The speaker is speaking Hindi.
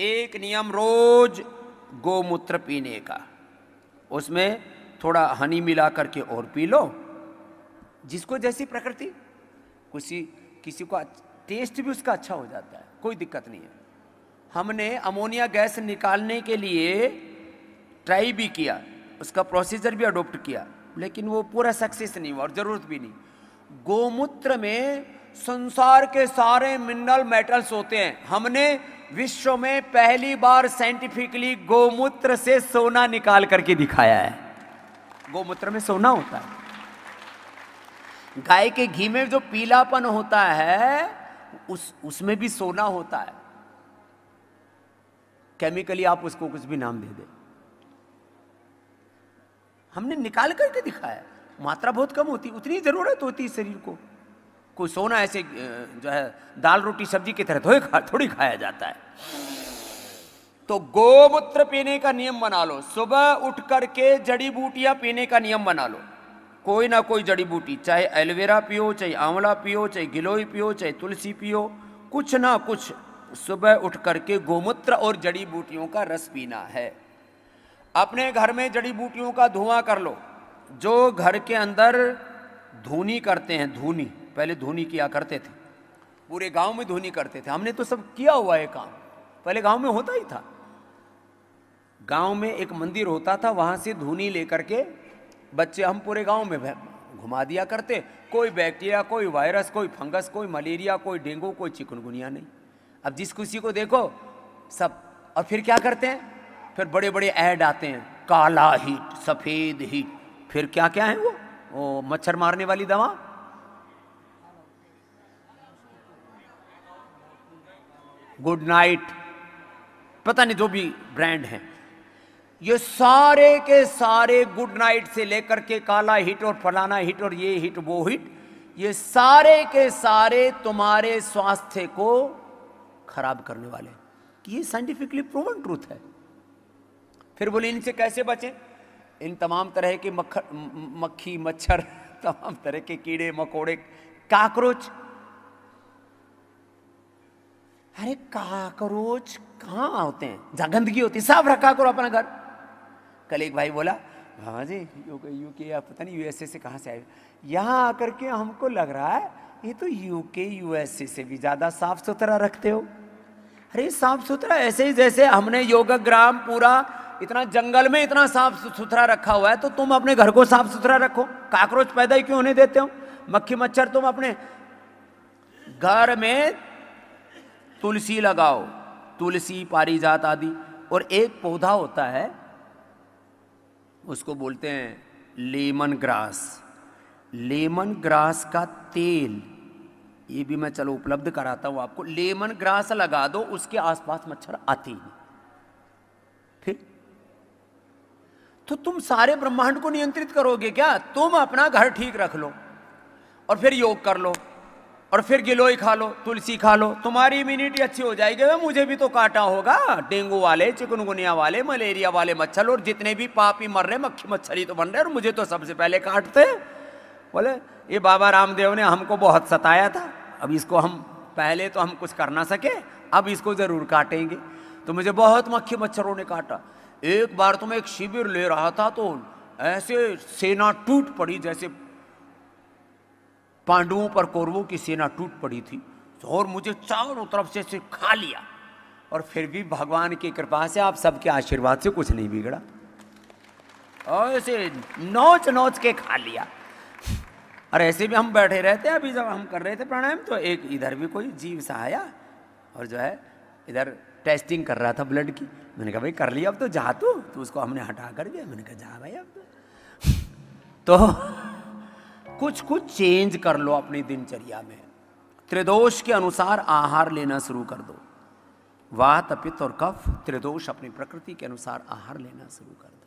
एक नियम रोज गोमूत्र पीने का उसमें थोड़ा हनी मिला करके और पी लो जिसको जैसी प्रकृति किसी किसी को टेस्ट भी उसका अच्छा हो जाता है कोई दिक्कत नहीं है हमने अमोनिया गैस निकालने के लिए ट्राई भी किया उसका प्रोसीजर भी अडोप्ट किया लेकिन वो पूरा सक्सेस नहीं हुआ और ज़रूरत भी नहीं गोमूत्र में संसार के सारे मिनरल मेटल्स होते हैं हमने विश्व में पहली बार साइंटिफिकली गोमूत्र से सोना निकाल करके दिखाया है गोमूत्र में सोना होता है गाय के घी में जो पीलापन होता है उस उसमें भी सोना होता है केमिकली आप उसको कुछ भी नाम दे दे हमने निकाल करके दिखाया मात्रा बहुत कम होती उतनी जरूरत होती शरीर को कोई सोना ऐसे जो है दाल रोटी सब्जी की तरह थोड़ी खा थोड़ी खाया जाता है तो गोमूत्र पीने का नियम बना लो सुबह उठ करके जड़ी बूटियां पीने का नियम बना लो कोई ना कोई जड़ी बूटी चाहे एलोवेरा पियो चाहे आंवला पियो चाहे गिलोई पियो चाहे तुलसी पियो कुछ ना कुछ सुबह उठ करके गोमूत्र और जड़ी बूटियों का रस पीना है अपने घर में जड़ी बूटियों का धुआं कर लो जो घर के अंदर धूनी करते हैं धूनी पहले धोनी किया करते थे पूरे गांव में धोनी करते थे हमने तो सब किया हुआ है काम पहले गांव में होता ही था गांव में एक मंदिर होता था वहां से धोनी लेकर के बच्चे हम पूरे गांव में घुमा दिया करते कोई बैक्टीरिया कोई वायरस कोई फंगस कोई मलेरिया कोई डेंगू कोई चिकनगुनिया नहीं अब जिस किसी को देखो सब और फिर क्या करते हैं फिर बड़े बड़े ऐड आते हैं काला हीट सफ़ेद हीट फिर क्या क्या है वो ओ, मच्छर मारने वाली दवा गुड नाइट पता नहीं जो भी ब्रांड है ये सारे के सारे गुड नाइट से लेकर के काला हिट और फलाना हिट और ये हिट वो हिट ये सारे के सारे तुम्हारे स्वास्थ्य को खराब करने वाले कि ये साइंटिफिकली प्रूवन ट्रूथ है फिर बोले इनसे कैसे बचें इन तमाम तरह के मक्खी मच्छर तमाम तरह के कीड़े मकोड़े काकरोच अरे काकरोच कहाँ होते हैं गंदगी होती साफ रखा करो अपना घर कल एक भाई बोला हाँ जी यू यूके या पता नहीं यूएसए से कहाँ से आए यहाँ आकर के हमको लग रहा है ये तो यूके यूएसए से भी ज़्यादा साफ सुथरा रखते हो अरे साफ सुथरा ऐसे ही जैसे हमने योग ग्राम पूरा इतना जंगल में इतना साफ सुथरा रखा हुआ है तो तुम अपने घर को साफ सुथरा रखो काकरोच पैदा ही क्यों होने देते हो मक्खी मच्छर तुम अपने घर में तुलसी लगाओ तुलसी पारिजात आदि और एक पौधा होता है उसको बोलते हैं लेमन ग्रास लेमन ग्रास का तेल ये भी मैं चलो उपलब्ध कराता हूँ आपको लेमन ग्रास लगा दो उसके आसपास मच्छर आते ही ठीक तो तुम सारे ब्रह्मांड को नियंत्रित करोगे क्या तुम अपना घर ठीक रख लो और फिर योग कर लो और फिर गिलोई खा लो तुलसी खा लो तुम्हारी इम्यूनिटी अच्छी हो जाएगी मुझे भी तो काटा होगा डेंगू वाले चिकनगुनिया वाले मलेरिया वाले मच्छर और जितने भी पापी मर रहे मक्खी मच्छर ही तो बन रहे और मुझे तो सबसे पहले काटते बोले ये बाबा रामदेव ने हमको बहुत सताया था अब इसको हम पहले तो हम कुछ कर ना सके अब इसको ज़रूर काटेंगे तो मुझे बहुत मक्खी मच्छरों ने काटा एक बार तो मैं एक शिविर ले रहा था तो ऐसे सेना टूट पड़ी जैसे पांडवों पर कौरवों की सेना टूट पड़ी थी तो और मुझे चारों तरफ से सिर्फ खा लिया और फिर भी भगवान की कृपा से आप सबके आशीर्वाद से कुछ नहीं बिगड़ा और ऐसे नोच नोच के खा लिया और ऐसे भी हम बैठे रहते हैं अभी जब हम कर रहे थे प्राणायाम तो एक इधर भी कोई जीव सा आया और जो है इधर टेस्टिंग कर रहा था ब्लड की मैंने कहा भाई कर लिया अब तो जा तू तो उसको हमने हटा कर दिया मैंने कहा जा भाई अब तो, तो कुछ कुछ चेंज कर लो अपनी दिनचर्या में त्रिदोष के अनुसार आहार लेना शुरू कर दो वात पित्त और कफ त्रिदोष अपनी प्रकृति के अनुसार आहार लेना शुरू कर दो